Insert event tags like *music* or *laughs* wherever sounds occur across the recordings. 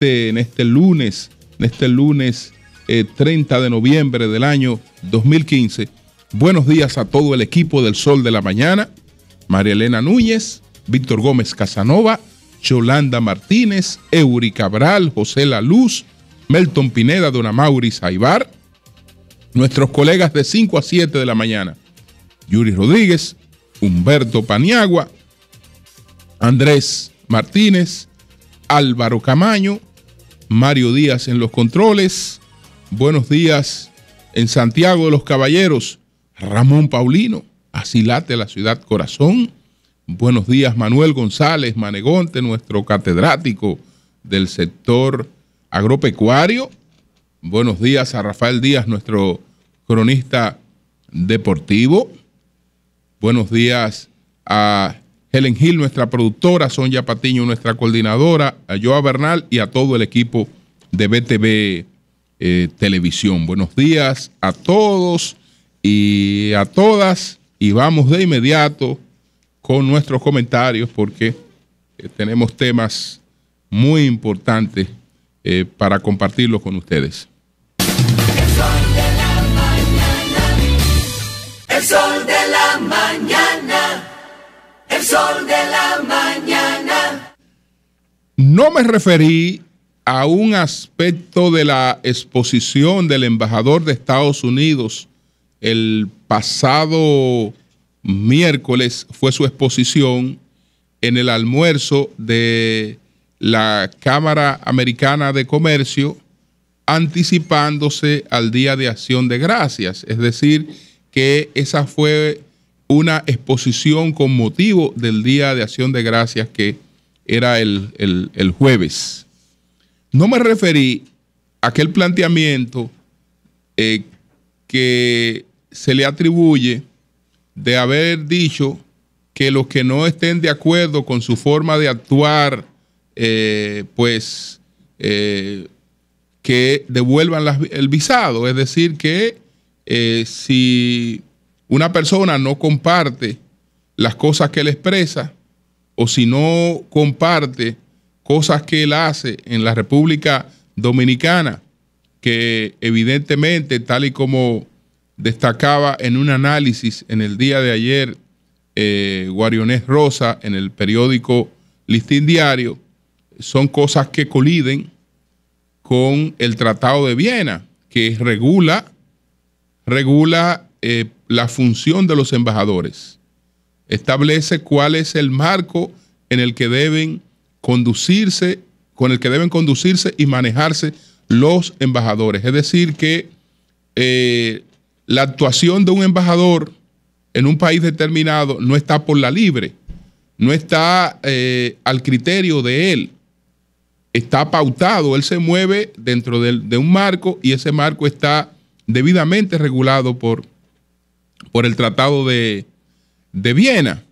Este, en este lunes, en este lunes 30 eh, de noviembre del año 2015. Buenos días a todo el equipo del Sol de la Mañana, María Elena Núñez, Víctor Gómez Casanova, Yolanda Martínez, Eury Cabral, José La Luz, Melton Pineda, Dona Mauris Aibar, nuestros colegas de 5 a 7 de la mañana, Yuri Rodríguez, Humberto Paniagua, Andrés Martínez, Álvaro Camaño, Mario Díaz en los controles. Buenos días en Santiago de los Caballeros, Ramón Paulino, Asilate, la ciudad corazón. Buenos días, Manuel González Manegonte, nuestro catedrático del sector agropecuario. Buenos días a Rafael Díaz, nuestro cronista deportivo. Buenos días a Helen Gil, nuestra productora, Sonia Patiño, nuestra coordinadora, a Joa Bernal y a todo el equipo de BTV eh, Televisión. Buenos días a todos y a todas y vamos de inmediato con nuestros comentarios porque eh, tenemos temas muy importantes eh, para compartirlos con ustedes. El sol de la mañana de la mañana. No me referí a un aspecto de la exposición del embajador de Estados Unidos el pasado miércoles fue su exposición en el almuerzo de la Cámara Americana de Comercio anticipándose al Día de Acción de Gracias. Es decir, que esa fue una exposición con motivo del Día de Acción de Gracias que era el, jueves. No me referí a aquel planteamiento eh, que se le atribuye de haber dicho que los que no estén de acuerdo con su forma de actuar, eh, pues eh, que devuelvan el visado. Es decir, que si una persona no comparte las cosas que él expresa o si no comparte cosas que él hace en la República Dominicana, que evidentemente, tal y como destacaba en un análisis en el día de ayer eh, Guarionés Rosa en el periódico Listín Diario, son cosas que coliden con el Tratado de Viena, que regula, regula eh, la función de los embajadores. Establece cuál es el marco en el que deben conducirse, con el que deben conducirse y manejarse los embajadores. Es decir, que eh, la actuación de un embajador en un país determinado no está por la libre, no está eh, al criterio de él, está pautado, él se mueve dentro de un marco y ese marco está debidamente regulado por por el Tratado de, de Viena.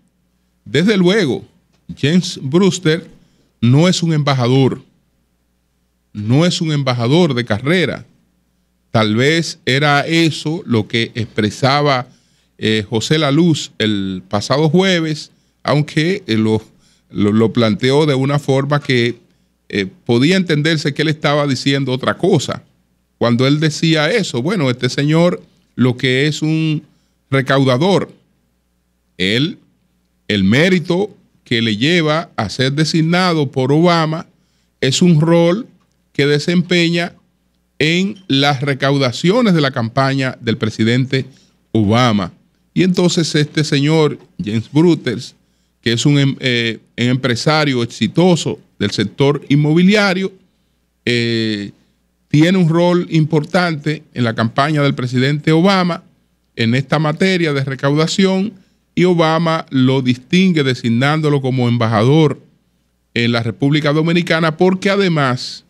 Desde luego, James Brewster no es un embajador, no es un embajador de carrera. Tal vez era eso lo que expresaba eh, José La Luz el pasado jueves, aunque eh, lo, lo, planteó de una forma que eh, podía entenderse que él estaba diciendo otra cosa. Cuando él decía eso, bueno, este señor lo que es un recaudador. Él, el mérito que le lleva a ser designado por Obama es un rol que desempeña en las recaudaciones de la campaña del presidente Obama. Y entonces este señor, James Bruters, que es em, eh, un, empresario exitoso del sector inmobiliario, eh, tiene un rol importante en la campaña del presidente Obama en esta materia de recaudación y Obama lo distingue designándolo como embajador en la República Dominicana porque además,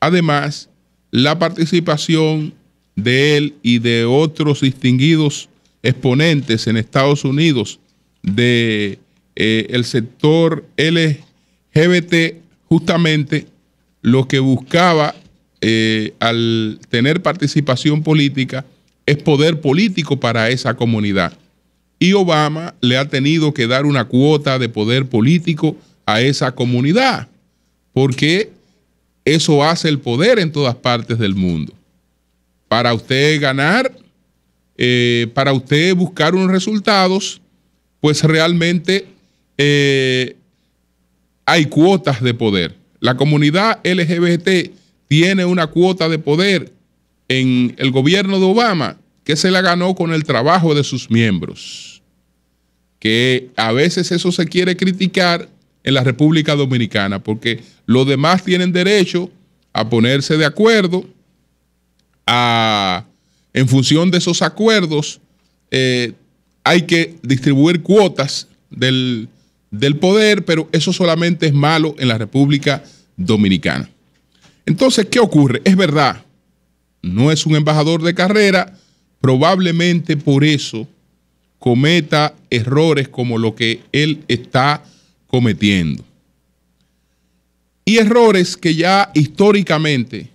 además, la participación de él y de otros distinguidos exponentes en Estados Unidos de eh, el sector LGBT justamente lo que buscaba eh, al tener participación política es poder político para esa comunidad. Y Obama le ha tenido que dar una cuota de poder político a esa comunidad, porque eso hace el poder en todas partes del mundo. Para usted ganar, eh, para usted buscar unos resultados, pues realmente eh, hay cuotas de poder. La comunidad LGBT tiene una cuota de poder en el gobierno de Obama, que se la ganó con el trabajo de sus miembros, que a veces eso se quiere criticar en la República Dominicana, porque los demás tienen derecho a ponerse de acuerdo, en función de esos acuerdos eh, hay que distribuir cuotas del, del poder, pero eso solamente es malo en la República Dominicana. Entonces, ¿qué ocurre? Es verdad, no es un embajador de carrera, probablemente por eso cometa errores como lo que él está cometiendo. Y errores que ya históricamente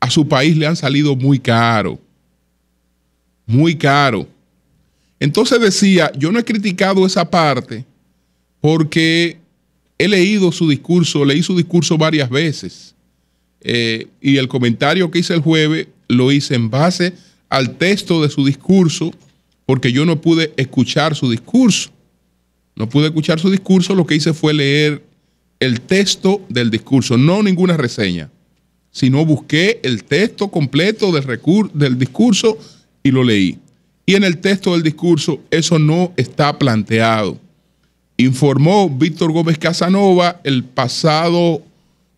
a su país le han salido muy caro, muy caro. Entonces decía, yo no he criticado esa parte porque he leído su discurso, leí su discurso varias veces. Eh, y el comentario que hice el jueves lo hice en base al texto de su discurso, porque yo no pude escuchar su discurso. No pude escuchar su discurso, lo que hice fue leer el texto del discurso, no ninguna reseña, sino busqué el texto completo del discurso y lo leí. Y en el texto del discurso eso no está planteado. Informó Víctor Gómez Casanova el pasado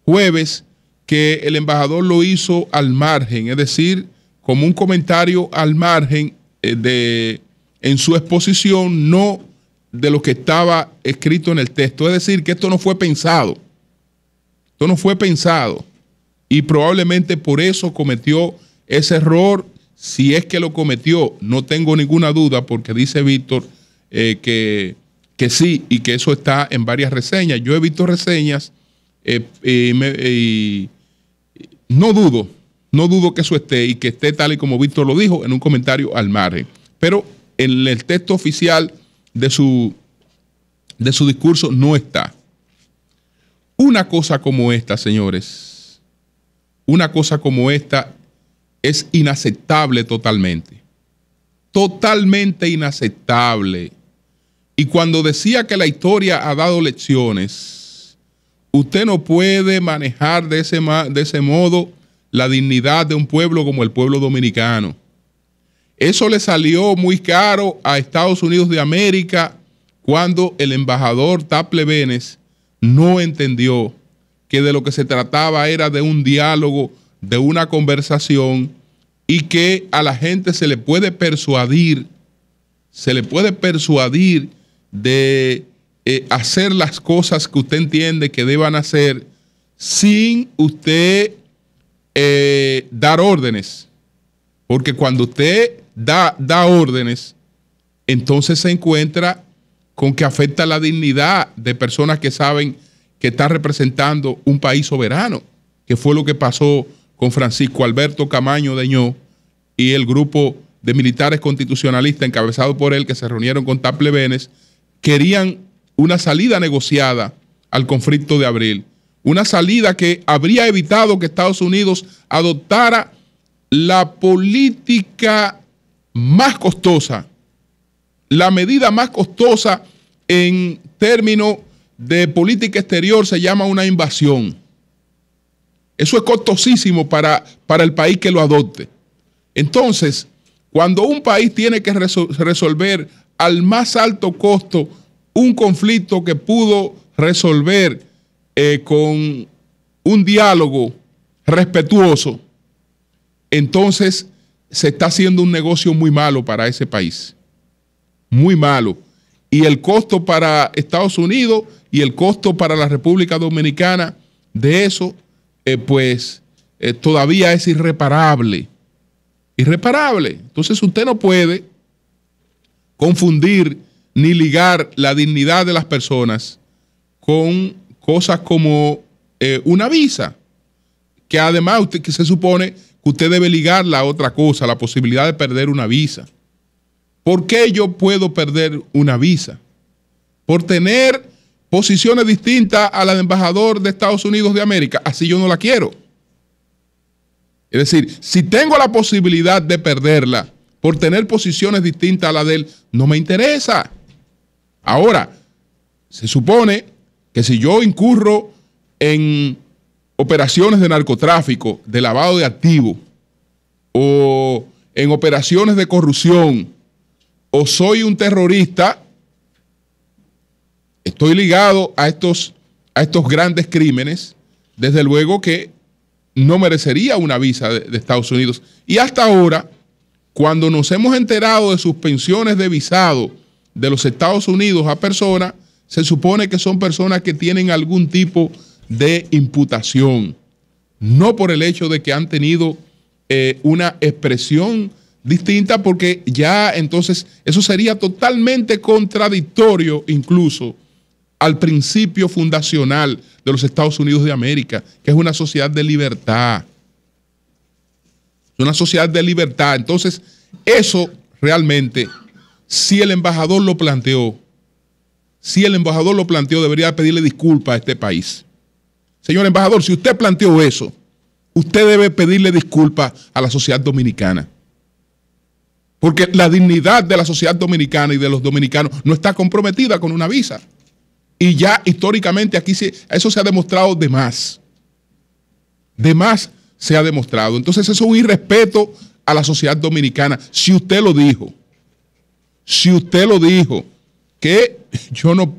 jueves que el embajador lo hizo al margen, es decir, como un comentario al margen eh, de, en su exposición, no de lo que estaba escrito en el texto. Es decir, que esto no fue pensado. Esto no fue pensado. Y probablemente por eso cometió ese error, si es que lo cometió. No tengo ninguna duda, porque dice Víctor eh, que, sí y que eso está en varias reseñas. Yo he visto reseñas eh, y no dudo, no dudo que eso esté y que esté tal y como Víctor lo dijo en un comentario al margen. Pero en el texto oficial de su, de su discurso no está. Una cosa como esta, señores, una cosa como esta es inaceptable totalmente. Totalmente inaceptable. Y cuando decía que la historia ha dado lecciones, Usted no puede manejar de ese, de ese modo la dignidad de un pueblo como el pueblo dominicano. Eso le salió muy caro a Estados Unidos de América cuando el embajador Taple Benes no entendió que de lo que se trataba era de un diálogo, de una conversación y que a la gente se le puede persuadir, se le puede persuadir de eh, hacer las cosas que usted entiende que deban hacer sin usted eh, dar órdenes. Porque cuando usted da, da órdenes, entonces se encuentra con que afecta la dignidad de personas que saben que está representando un país soberano, que fue lo que pasó con Francisco Alberto Camaño Deñó y el grupo de militares constitucionalistas encabezado por él que se reunieron con Benes querían una salida negociada al conflicto de abril, una salida que habría evitado que Estados Unidos adoptara la política más costosa, la medida más costosa en términos de política exterior se llama una invasión. Eso es costosísimo para, para el país que lo adopte. Entonces, cuando un país tiene que resolver al más alto costo un conflicto que pudo resolver eh, con un diálogo respetuoso, entonces se está haciendo un negocio muy malo para ese país. Muy malo. Y el costo para Estados Unidos y el costo para la República Dominicana de eso, eh, pues eh, todavía es irreparable. Irreparable. Entonces usted no puede confundir ni ligar la dignidad de las personas con cosas como eh, una visa, que además que se supone que usted debe ligar la otra cosa, la posibilidad de perder una visa. ¿Por qué yo puedo perder una visa? Por tener posiciones distintas a la de embajador de Estados Unidos de América. Así yo no la quiero. Es decir, si tengo la posibilidad de perderla por tener posiciones distintas a la de él, no me interesa. Ahora, se supone que si yo incurro en operaciones de narcotráfico, de lavado de activos, o en operaciones de corrupción, o soy un terrorista, estoy ligado a estos, a estos grandes crímenes, desde luego que no merecería una visa de, de Estados Unidos. Y hasta ahora, cuando nos hemos enterado de suspensiones de visado, de los Estados Unidos a personas, se supone que son personas que tienen algún tipo de imputación, no por el hecho de que han tenido eh, una expresión distinta, porque ya entonces eso sería totalmente contradictorio incluso al principio fundacional de los Estados Unidos de América, que es una sociedad de libertad. una sociedad de libertad. Entonces, eso realmente si el embajador lo planteó, si el embajador lo planteó, debería pedirle disculpas a este país. Señor embajador, si usted planteó eso, usted debe pedirle disculpas a la sociedad dominicana. Porque la dignidad de la sociedad dominicana y de los dominicanos no está comprometida con una visa. Y ya históricamente aquí eso se ha demostrado de más. De más se ha demostrado. Entonces eso es un irrespeto a la sociedad dominicana, si usted lo dijo si usted lo dijo, que *laughs* yo no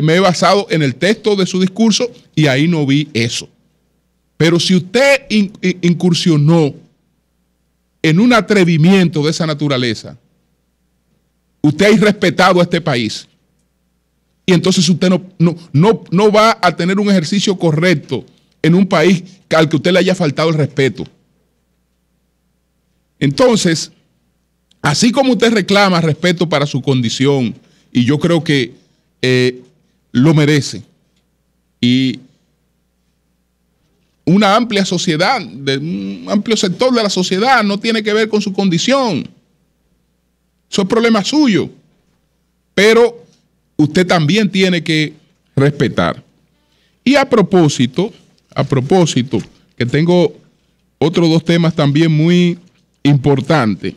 me he basado en el texto de su discurso y ahí no vi eso. Pero si usted incursionó en un atrevimiento de esa naturaleza, usted ha irrespetado a este país. Y entonces usted no, no, no, no va a tener un ejercicio correcto en un país al que usted le haya faltado el respeto. Entonces, Así como usted reclama respeto para su condición, y yo creo que eh, lo merece, y una amplia sociedad, un amplio sector de la sociedad, no tiene que ver con su condición. Eso es problema suyo. Pero usted también tiene que respetar. Y a propósito, a propósito, que tengo otros dos temas también muy importantes.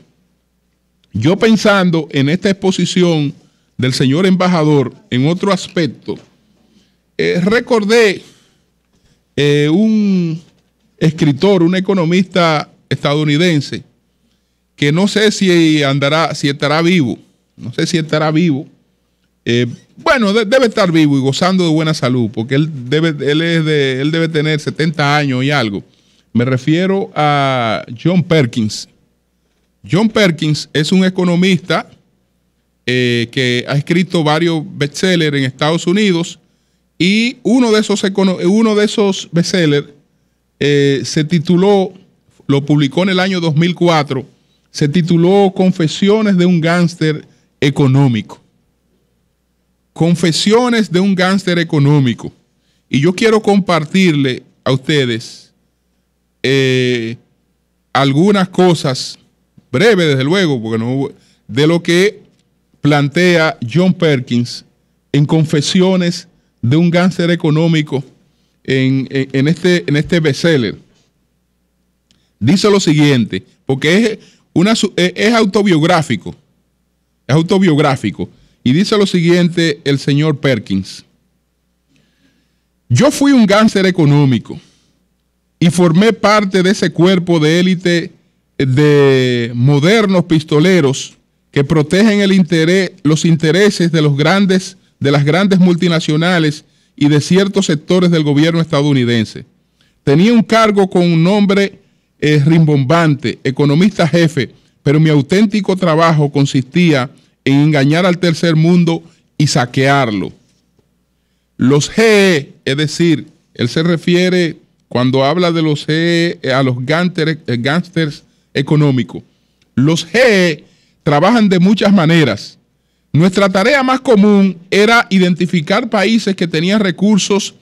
Yo pensando en esta exposición del señor embajador en otro aspecto, eh, recordé eh, un escritor, un economista estadounidense, que no sé si andará, si estará vivo, no sé si estará vivo. Eh, bueno, debe estar vivo y gozando de buena salud, porque él debe, él, es de, él debe tener 70 años y algo. Me refiero a John Perkins. John Perkins es un economista eh, que ha escrito varios bestsellers en Estados Unidos y uno de esos, uno de esos bestsellers eh, se tituló, lo publicó en el año 2004, se tituló Confesiones de un gángster económico. Confesiones de un gángster económico. Y yo quiero compartirle a ustedes eh, algunas cosas breve desde luego, porque no de lo que plantea John Perkins en Confesiones de un gánster Económico en, este, en este bestseller. Dice lo siguiente, porque es, una, es autobiográfico, es autobiográfico, y dice lo siguiente el señor Perkins. Yo fui un gánster económico y formé parte de ese cuerpo de élite de modernos pistoleros que protegen el interés, los intereses de, los grandes, de las grandes multinacionales y de ciertos sectores del gobierno estadounidense. Tenía un cargo con un nombre eh, rimbombante, economista jefe, pero mi auténtico trabajo consistía en engañar al tercer mundo y saquearlo. Los GE, es decir, él se refiere cuando habla de los GE eh, a los eh, gánsteres económico. Los GE trabajan de muchas maneras. Nuestra tarea más común era identificar países que tenían recursos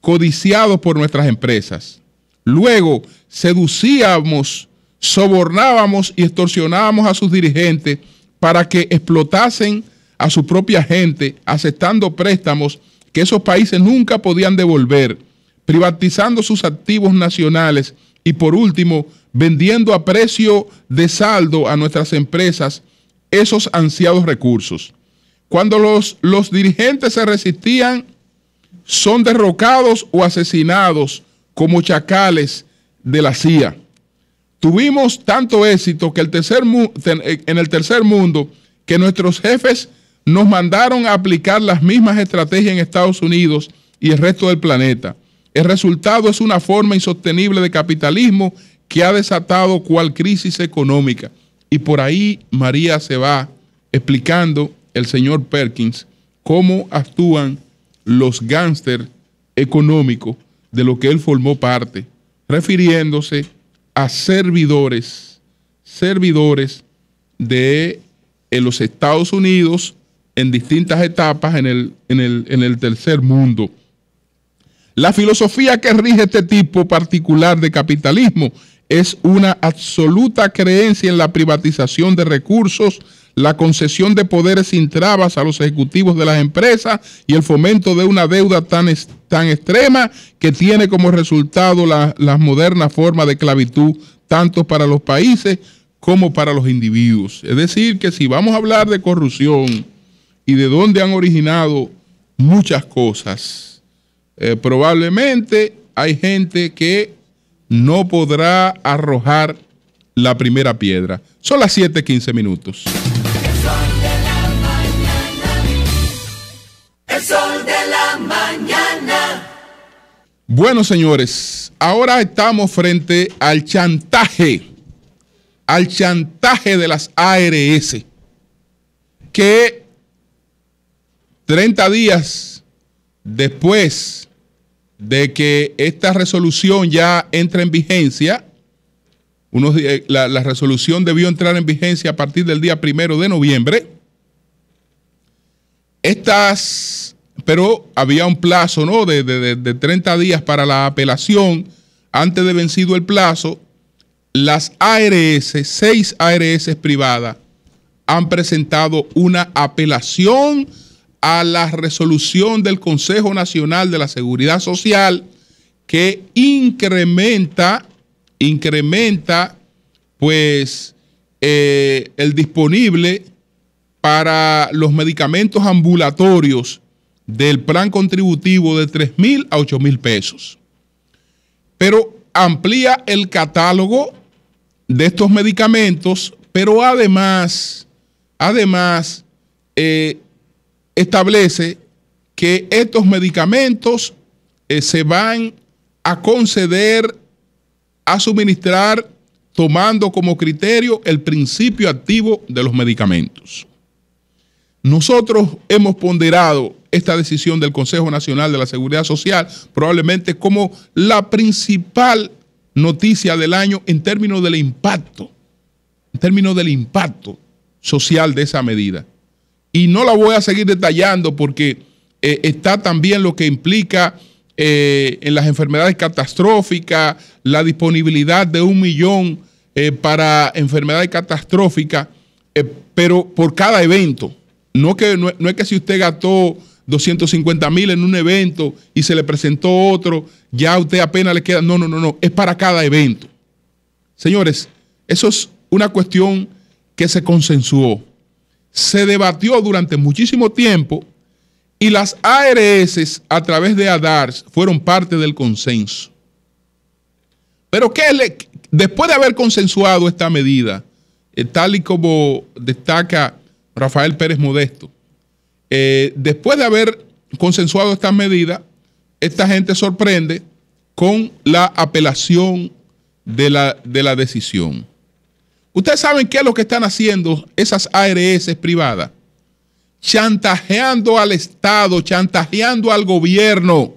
codiciados por nuestras empresas. Luego seducíamos, sobornábamos y extorsionábamos a sus dirigentes para que explotasen a su propia gente, aceptando préstamos que esos países nunca podían devolver, privatizando sus activos nacionales y por último, vendiendo a precio de saldo a nuestras empresas esos ansiados recursos. Cuando los, los dirigentes se resistían, son derrocados o asesinados como chacales de la CIA. Tuvimos tanto éxito que el tercer eh, en el tercer mundo que nuestros jefes nos mandaron a aplicar las mismas estrategias en Estados Unidos y el resto del planeta. El resultado es una forma insostenible de capitalismo que ha desatado cual crisis económica. Y por ahí María se va explicando el señor Perkins cómo actúan los gángsters económicos de lo que él formó parte, refiriéndose a servidores, servidores de los Estados Unidos en distintas etapas en el, en el, en el tercer mundo. La filosofía que rige este tipo particular de capitalismo es una absoluta creencia en la privatización de recursos, la concesión de poderes sin trabas a los ejecutivos de las empresas y el fomento de una deuda tan, tan extrema que tiene como resultado las la modernas formas de esclavitud tanto para los países como para los individuos. Es decir, que si vamos a hablar de corrupción y de dónde han originado muchas cosas, eh, probablemente hay gente que no podrá arrojar la primera piedra. Son las 7:15 minutos. El sol de la mañana. El sol de la mañana. Bueno, señores, ahora estamos frente al chantaje, al chantaje de las ARS, que 30 días después de que esta resolución ya entra en vigencia. Eh, la, la, resolución debió entrar en vigencia a partir del día primero de noviembre. Estas, pero había un plazo, ¿no? De, de 30 días para la apelación. Antes de vencido el plazo, las ARS, seis ARS privadas, han presentado una apelación a la resolución del Consejo Nacional de la Seguridad Social que incrementa, incrementa pues eh, el disponible para los medicamentos ambulatorios del plan contributivo de 3 mil a 8 mil pesos. Pero amplía el catálogo de estos medicamentos, pero además, además, eh, establece que estos medicamentos eh, se van a conceder, a suministrar, tomando como criterio el principio activo de los medicamentos. Nosotros hemos ponderado esta decisión del Consejo Nacional de la Seguridad Social probablemente como la principal noticia del año en términos del impacto, en términos del impacto social de esa medida y no la voy a seguir detallando porque eh, está también lo que implica eh, en las enfermedades catastróficas, la disponibilidad de un millón eh, para enfermedades catastróficas, pero por cada evento. No, que, no, es que si usted gastó 250 mil en un evento y se le presentó otro, ya a usted apenas le queda. No, no, no, no, es para cada evento. Señores, eso es una cuestión que se consensuó se debatió durante muchísimo tiempo y las ARS a través de ADARS fueron parte del consenso. Pero después de haber consensuado esta medida, eh, tal y como destaca Rafael Pérez Modesto, eh, después de haber consensuado esta medida, esta gente sorprende con la apelación de la, de la decisión. Ustedes saben qué es lo que están haciendo esas ARS privadas. Chantajeando al Estado, chantajeando al gobierno.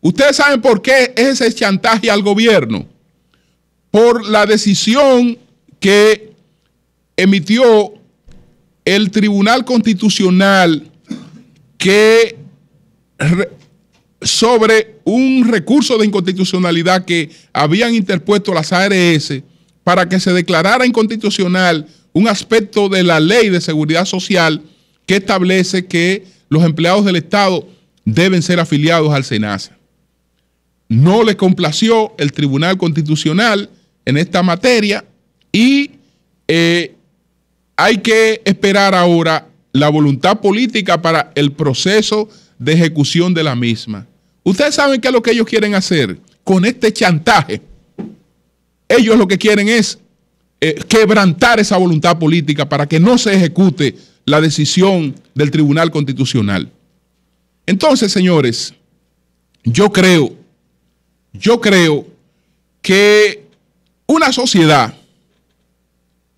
Ustedes saben por qué es ese chantaje al gobierno. Por la decisión que emitió el Tribunal Constitucional sobre un recurso de inconstitucionalidad que habían interpuesto las ARS para que se declarara inconstitucional un aspecto de la ley de seguridad social que establece que los empleados del Estado deben ser afiliados al SENASA. No le complació el Tribunal Constitucional en esta materia y eh, hay que esperar ahora la voluntad política para el proceso de ejecución de la misma. Ustedes saben qué es lo que ellos quieren hacer con este chantaje ellos lo que quieren es eh, quebrantar esa voluntad política para que no se ejecute la decisión del Tribunal Constitucional. Entonces, señores, yo creo, yo creo que una sociedad,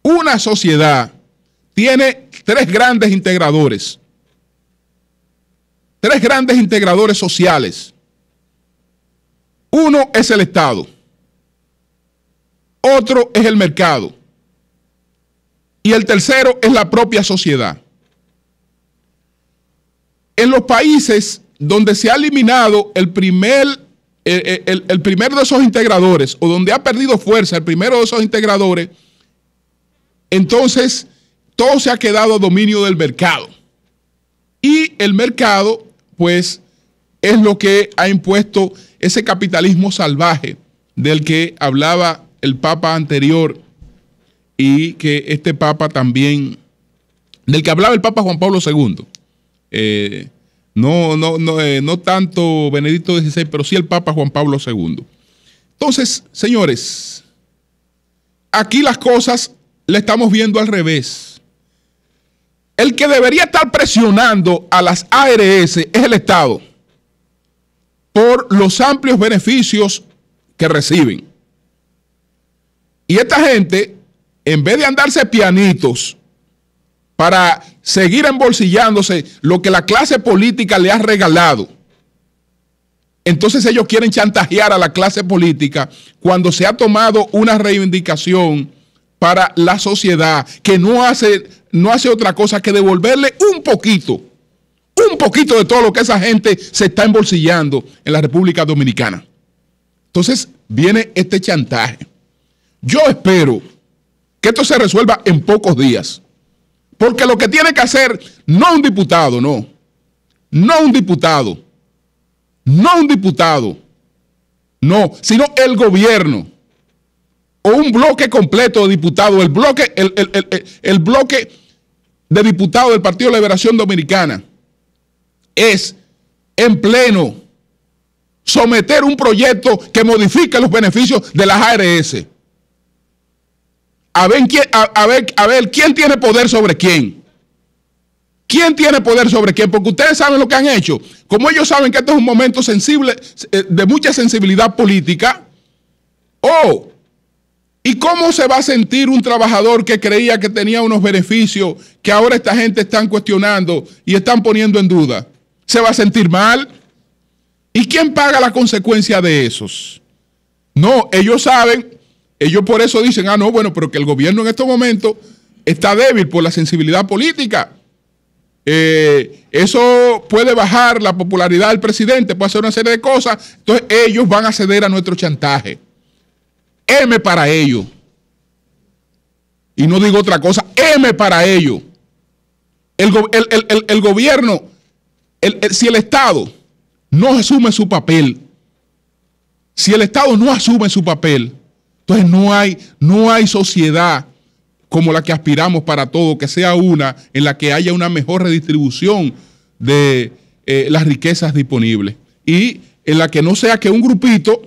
una sociedad tiene tres grandes integradores, tres grandes integradores sociales. Uno es el Estado otro es el mercado y el tercero es la propia sociedad. En los países donde se ha eliminado el primer, eh, eh, el, primero de esos integradores o donde ha perdido fuerza el primero de esos integradores, entonces todo se ha quedado a dominio del mercado. Y el mercado, pues, es lo que ha impuesto ese capitalismo salvaje del que hablaba el Papa anterior y que este Papa también, del que hablaba el Papa Juan Pablo II, eh, no, no, no, eh, no tanto Benedicto XVI, pero sí el Papa Juan Pablo II. Entonces, señores, aquí las cosas le estamos viendo al revés. El que debería estar presionando a las ARS es el Estado por los amplios beneficios que reciben. Y esta gente, en vez de andarse pianitos para seguir embolsillándose lo que la clase política le ha regalado, entonces ellos quieren chantajear a la clase política cuando se ha tomado una reivindicación para la sociedad que no hace, no hace otra cosa que devolverle un poquito un poquito de todo lo que esa gente se está embolsillando en la República Dominicana. Entonces viene este chantaje. Yo espero que esto se resuelva en pocos días. Porque lo que tiene que hacer, no un diputado, no. No un diputado. No un diputado. No, sino el gobierno. O un bloque completo de diputados. El bloque, el, bloque de diputados del Partido de Liberación Dominicana. Es en pleno someter un proyecto que modifique los beneficios de las ARS. A ver, a, ver, a ver, ¿quién tiene poder sobre quién? ¿Quién tiene poder sobre quién? Porque ustedes saben lo que han hecho. Como ellos saben que este es un momento sensible, eh, de mucha sensibilidad política, oh, ¿y cómo se va a sentir un trabajador que creía que tenía unos beneficios que ahora esta gente están cuestionando y están poniendo en duda? ¿Se va a sentir mal? ¿Y quién paga la consecuencia de esos? No, ellos saben ellos por eso dicen, ah, no, bueno, pero que el gobierno en estos momentos está débil por la sensibilidad política. Eh, eso puede bajar la popularidad del presidente, puede hacer una serie de cosas. Entonces ellos van a ceder a nuestro chantaje. M para ellos. Y no digo otra cosa, M para ellos. el gobierno, si el Estado no asume su papel, si el Estado no asume su papel, entonces no hay, no hay sociedad como la que aspiramos para todo, que sea una en la que haya una mejor redistribución de eh, las riquezas disponibles y en la que no sea que un grupito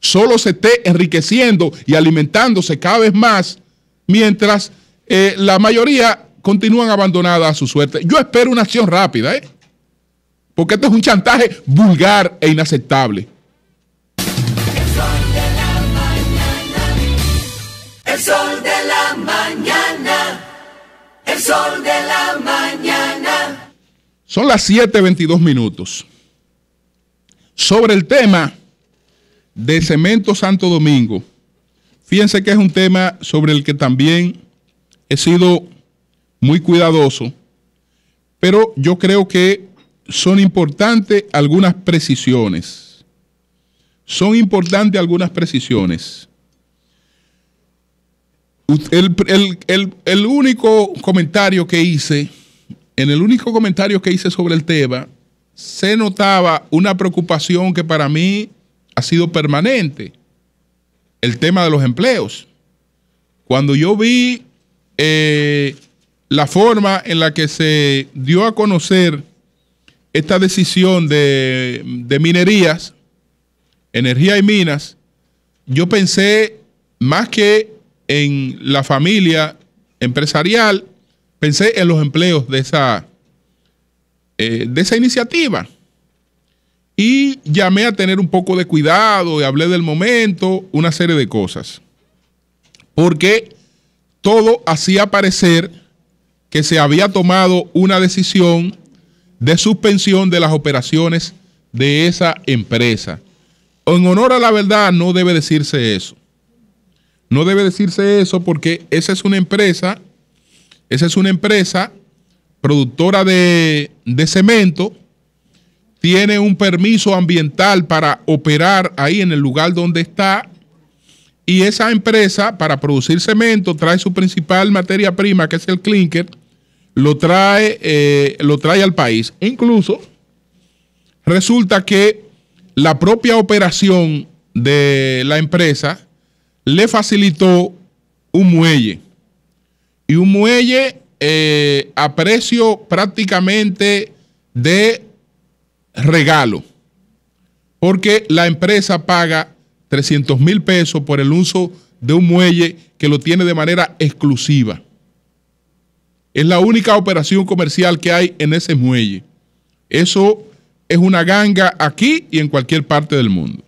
solo se esté enriqueciendo y alimentándose cada vez más, mientras eh, la mayoría continúan abandonadas a su suerte. Yo espero una acción rápida, ¿eh? porque esto es un chantaje vulgar e inaceptable. Son las 7:22 minutos. Sobre el tema de Cemento Santo Domingo, fíjense que es un tema sobre el que también he sido muy cuidadoso, pero yo creo que son importantes algunas precisiones. Son importantes algunas precisiones el, único comentario que hice, en el único comentario que hice sobre el tema, se notaba una preocupación que para mí ha sido permanente, el tema de los empleos. Cuando yo vi eh, la forma en la que se dio a conocer esta decisión de, de minerías, energía y minas, yo pensé más que en la familia empresarial, pensé en los empleos de esa, eh, de esa iniciativa. Y llamé a tener un poco de cuidado y hablé del momento, una serie de cosas. Porque todo hacía parecer que se había tomado una decisión de suspensión de las operaciones de esa empresa. En honor a la verdad no debe decirse eso. No debe decirse eso porque esa es una empresa, esa es una empresa productora de, cemento, tiene un permiso ambiental para operar ahí en el lugar donde está y esa empresa, para producir cemento, trae su principal materia prima, que es el clinker, lo trae, eh, lo trae al país. E incluso resulta que la propia operación de la empresa le facilitó un muelle. Y un muelle eh, a precio prácticamente de regalo. Porque la empresa paga 300 mil pesos por el uso de un muelle que lo tiene de manera exclusiva. Es la única operación comercial que hay en ese muelle. Eso es una ganga aquí y en cualquier parte del mundo.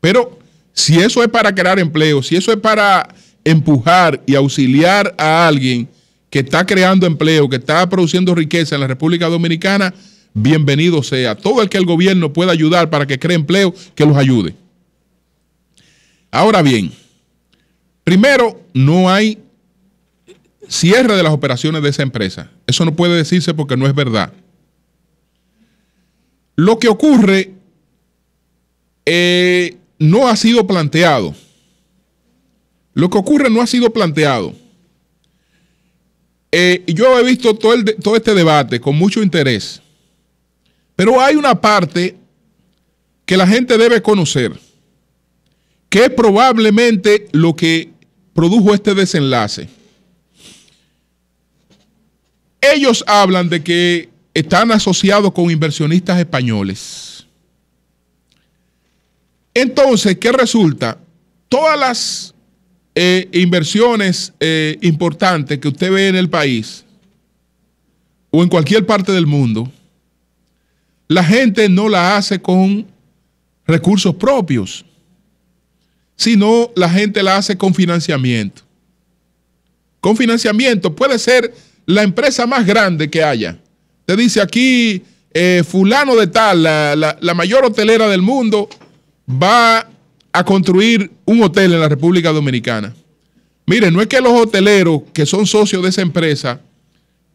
Pero si eso es para crear empleo, si eso es para empujar y auxiliar a alguien que está creando empleo, que está produciendo riqueza en la República Dominicana, bienvenido sea. Todo el que el gobierno pueda ayudar para que cree empleo, que los ayude. Ahora bien, primero, no hay cierre de las operaciones de esa empresa. Eso no puede decirse porque no es verdad. Lo que ocurre eh, no ha sido planteado. Lo que ocurre no ha sido planteado. Eh, yo he visto todo este debate con mucho interés, pero hay una parte que la gente debe conocer, que es probablemente lo que produjo este desenlace. Ellos hablan de que están asociados con inversionistas españoles. Entonces, ¿qué resulta? Todas las eh, inversiones eh, importantes que usted ve en el país o en cualquier parte del mundo, la gente no la hace con recursos propios, sino la gente la hace con financiamiento. Con financiamiento puede ser la empresa más grande que haya. Te dice aquí eh, fulano de tal, la mayor hotelera del mundo, va a construir un hotel en la República Dominicana. Miren, no es que los hoteleros que son socios de esa empresa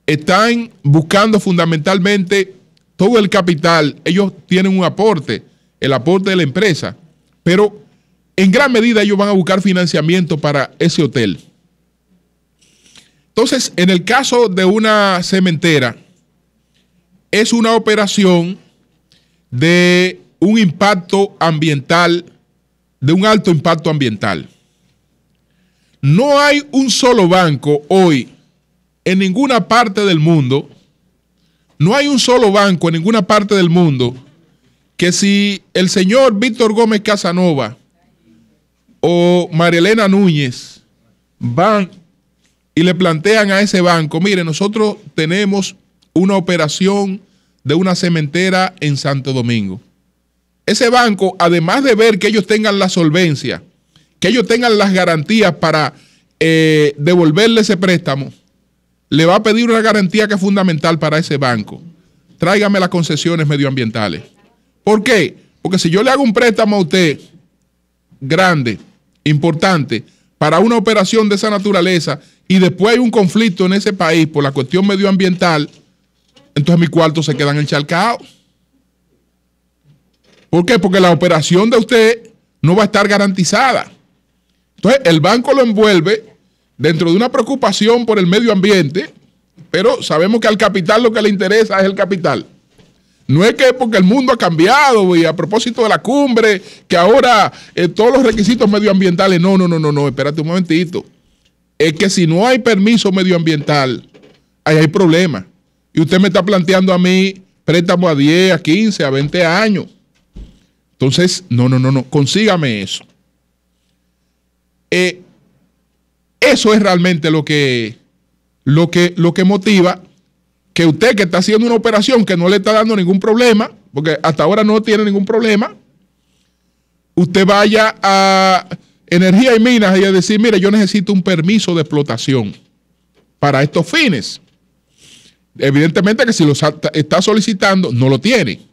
están buscando fundamentalmente todo el capital. Ellos tienen un aporte, el aporte de la empresa, pero en gran medida ellos van a buscar financiamiento para ese hotel. Entonces, en el caso de una cementera, es una operación de un impacto ambiental, de un alto impacto ambiental. No hay un solo banco hoy en ninguna parte del mundo, no hay un solo banco en ninguna parte del mundo que si el señor Víctor Gómez Casanova o Marielena Núñez van y le plantean a ese banco, mire, nosotros tenemos una operación de una cementera en Santo Domingo ese banco, además de ver que ellos tengan la solvencia, que ellos tengan las garantías para eh, devolverle ese préstamo, le va a pedir una garantía que es fundamental para ese banco. Tráigame las concesiones medioambientales. ¿Por qué? Porque si yo le hago un préstamo a usted grande, importante, para una operación de esa naturaleza y después hay un conflicto en ese país por la cuestión medioambiental, entonces mi cuarto se quedan encharcados. ¿Por qué? Porque la operación de usted no va a estar garantizada. Entonces, el banco lo envuelve dentro de una preocupación por el medio ambiente, pero sabemos que al capital lo que le interesa es el capital. No es que porque el mundo ha cambiado y a propósito de la cumbre, que ahora eh, todos los requisitos medioambientales, no, no, no, no, no, espérate un momentito. Es que si no hay permiso medioambiental, ahí hay problemas. Y usted me está planteando a mí préstamo a 10, a 15, a 20 años. Entonces, no, no, no, no, consígame eso. Eh, eso es realmente lo que, lo, que, lo que motiva que usted que está haciendo una operación que no le está dando ningún problema, porque hasta ahora no tiene ningún problema, usted vaya a Energía y Minas y a decir, mire, yo necesito un permiso de explotación para estos fines. Evidentemente que si lo está solicitando, no lo tiene.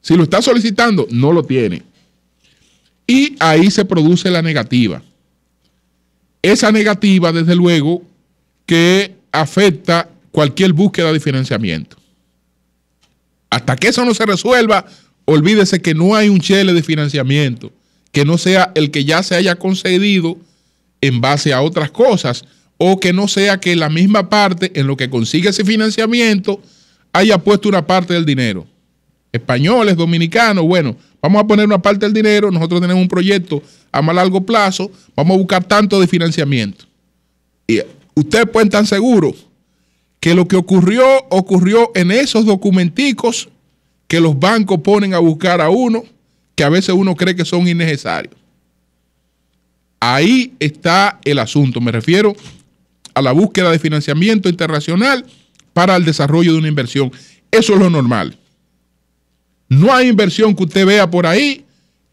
Si lo está solicitando, no lo tiene. Y ahí se produce la negativa. Esa negativa, desde luego, que afecta cualquier búsqueda de financiamiento. Hasta que eso no se resuelva, olvídese que no hay un chele de financiamiento que no sea el que ya se haya concedido en base a otras cosas o que no sea que la misma parte en lo que consigue ese financiamiento haya puesto una parte del dinero españoles, dominicanos, bueno, vamos a poner una parte del dinero, nosotros tenemos un proyecto a más largo plazo, vamos a buscar tanto de financiamiento. Y ustedes pueden estar seguros que lo que ocurrió, ocurrió en esos documenticos que los bancos ponen a buscar a uno, que a veces uno cree que son innecesarios. Ahí está el asunto, me refiero a la búsqueda de financiamiento internacional para el desarrollo de una inversión. Eso es lo normal. No hay inversión que usted vea por ahí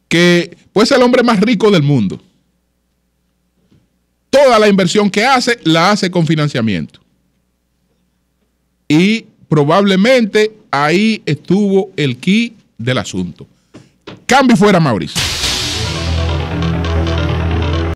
que puede ser el hombre más rico del mundo. Toda la inversión que hace, la hace con financiamiento. Y probablemente ahí estuvo el key del asunto. Cambio fuera, Mauricio.